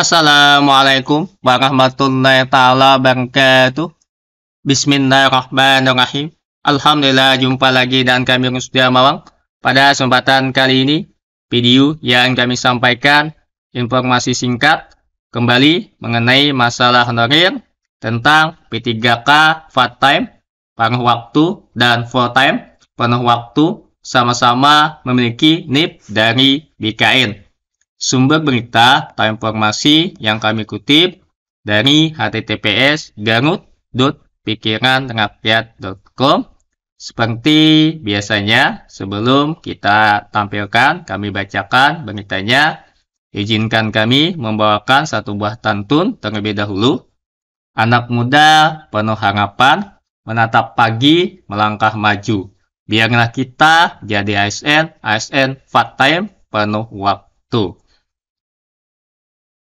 Assalamualaikum warahmatullahi taala wabarakatuh. Bismillahirrahmanirrahim. Alhamdulillah jumpa lagi dan kami sudah Mawang. Pada kesempatan kali ini, video yang kami sampaikan informasi singkat kembali mengenai masalah honorir tentang P3K part time, penuh waktu dan full time, penuh waktu sama-sama memiliki NIP dari BKN. Sumber berita atau informasi yang kami kutip dari https garut.pikiranrakyat.com seperti biasanya sebelum kita tampilkan kami bacakan beritanya izinkan kami membawakan satu buah tantun terlebih dahulu anak muda penuh harapan menatap pagi melangkah maju biarlah kita jadi ASN ASN part time penuh waktu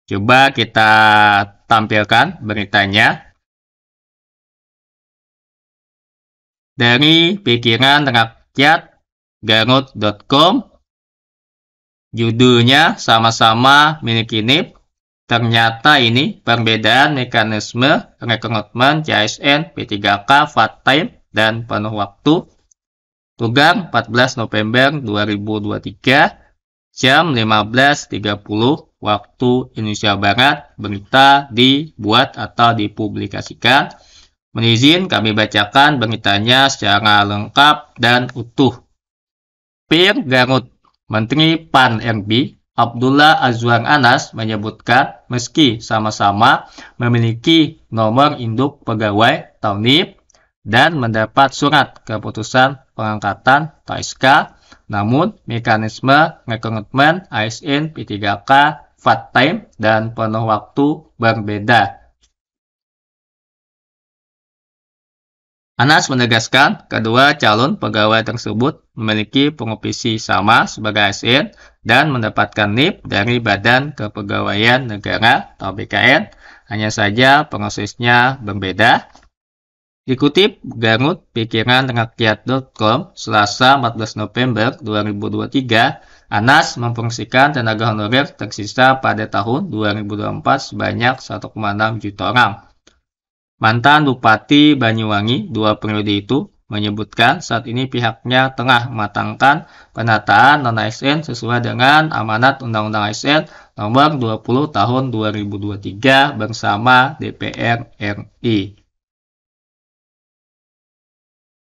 Coba kita tampilkan beritanya. Dari pikiran rakyat garut.com judulnya sama-sama milik ini. Ternyata ini perbedaan mekanisme rekrutmen CSN P3K Fat time dan penuh waktu. Tugang 14 November 2023 jam 15.30 waktu Indonesia Barat berita dibuat atau dipublikasikan. Menizin kami bacakan beritanya secara lengkap dan utuh. Pir Garut, Menteri PAN RB Abdullah Azwar Anas menyebutkan meski sama-sama memiliki nomor induk pegawai TAUNIP dan mendapat surat keputusan pengangkatan atau namun mekanisme rekrutmen ASN P3K sifat time dan penuh waktu berbeda. Anas menegaskan kedua calon pegawai tersebut memiliki pengopisi sama sebagai ASN dan mendapatkan NIP dari Badan Kepegawaian Negara atau BKN, hanya saja prosesnya berbeda. Dikutip Garut Pikiran Rakyat.com Selasa 14 November 2023, Anas memfungsikan tenaga honorer tersisa pada tahun 2024 sebanyak 1,6 juta orang. Mantan Bupati Banyuwangi dua periode itu menyebutkan saat ini pihaknya tengah matangkan penataan non ASN sesuai dengan amanat Undang-Undang ASN nomor 20 tahun 2023 bersama DPR RI.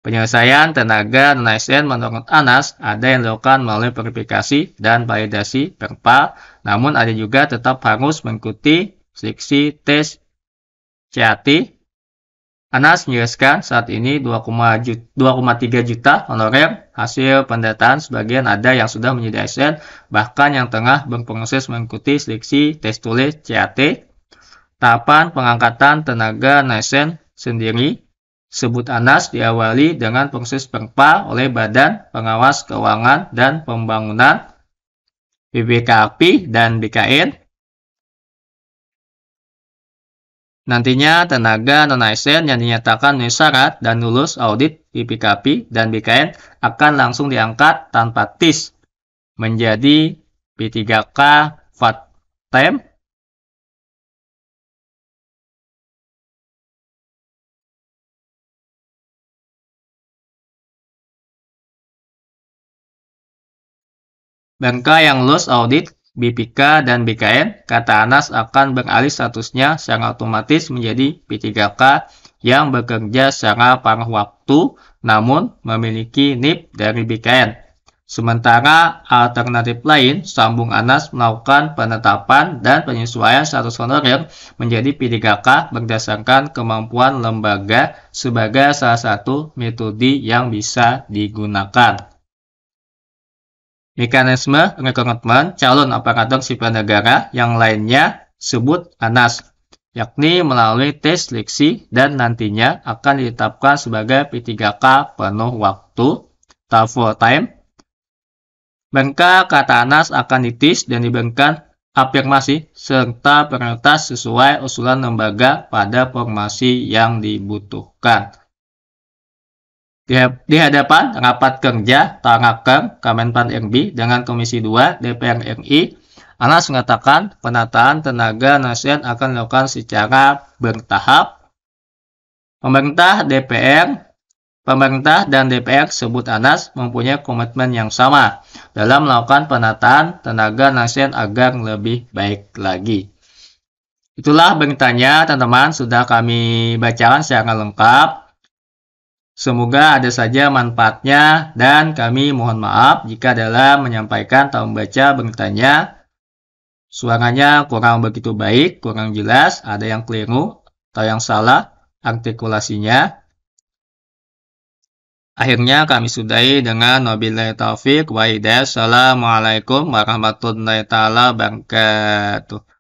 Penyelesaian tenaga non-ASN menurut ANAS ada yang dilakukan melalui verifikasi dan validasi perpa, namun ada juga tetap harus mengikuti seleksi tes CAT. ANAS menjelaskan saat ini 2,3 juta honorer hasil pendataan sebagian ada yang sudah menjadi ASN, bahkan yang tengah berproses mengikuti seleksi tes tulis CAT. Tahapan pengangkatan tenaga ASN sendiri Sebut Anas diawali dengan proses perpa oleh Badan Pengawas Keuangan dan Pembangunan BPKP dan BKN. Nantinya tenaga non-ASN yang dinyatakan memenuhi syarat dan lulus audit BPKP dan BKN akan langsung diangkat tanpa TIS menjadi P3K Time Bangka yang lulus audit BPK dan BKN, kata Anas akan beralih statusnya secara otomatis menjadi P3K yang bekerja secara paruh waktu namun memiliki NIP dari BKN. Sementara alternatif lain, sambung Anas melakukan penetapan dan penyesuaian status honorer menjadi P3K berdasarkan kemampuan lembaga sebagai salah satu metode yang bisa digunakan mekanisme rekrutmen calon aparatur sipil negara yang lainnya sebut ANAS, yakni melalui tes seleksi dan nantinya akan ditetapkan sebagai P3K penuh waktu, atau full time. Bengka kata ANAS akan ditis dan diberikan afirmasi serta prioritas sesuai usulan lembaga pada formasi yang dibutuhkan di hadapan rapat kerja Tarakem Kemenpan RB dengan Komisi 2 DPR RI, Anas mengatakan penataan tenaga nasional akan dilakukan secara bertahap. Pemerintah DPR Pemerintah dan DPR sebut Anas mempunyai komitmen yang sama dalam melakukan penataan tenaga nasional agar lebih baik lagi. Itulah beritanya teman-teman sudah kami bacakan secara lengkap. Semoga ada saja manfaatnya dan kami mohon maaf jika dalam menyampaikan atau membaca beritanya suaranya kurang begitu baik, kurang jelas, ada yang keliru atau yang salah artikulasinya. Akhirnya kami sudahi dengan Wabillahi Taufiq wa Assalamualaikum warahmatullahi wabarakatuh.